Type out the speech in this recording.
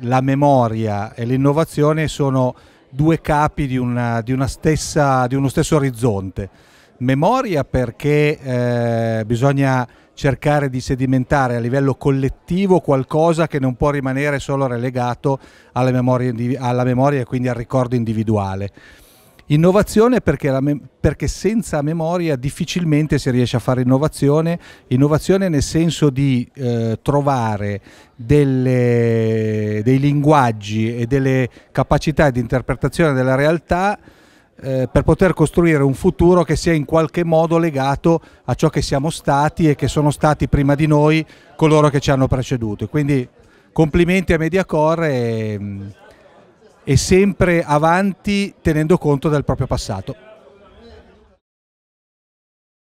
la memoria e l'innovazione sono due capi di, una, di, una stessa, di uno stesso orizzonte. Memoria perché eh, bisogna cercare di sedimentare a livello collettivo qualcosa che non può rimanere solo relegato alla memoria, alla memoria e quindi al ricordo individuale. Innovazione perché, perché, senza memoria difficilmente si riesce a fare innovazione, innovazione nel senso di eh, trovare delle dei linguaggi e delle capacità di interpretazione della realtà eh, per poter costruire un futuro che sia in qualche modo legato a ciò che siamo stati e che sono stati prima di noi coloro che ci hanno preceduto. Quindi complimenti a Mediacore e, mm, e sempre avanti tenendo conto del proprio passato.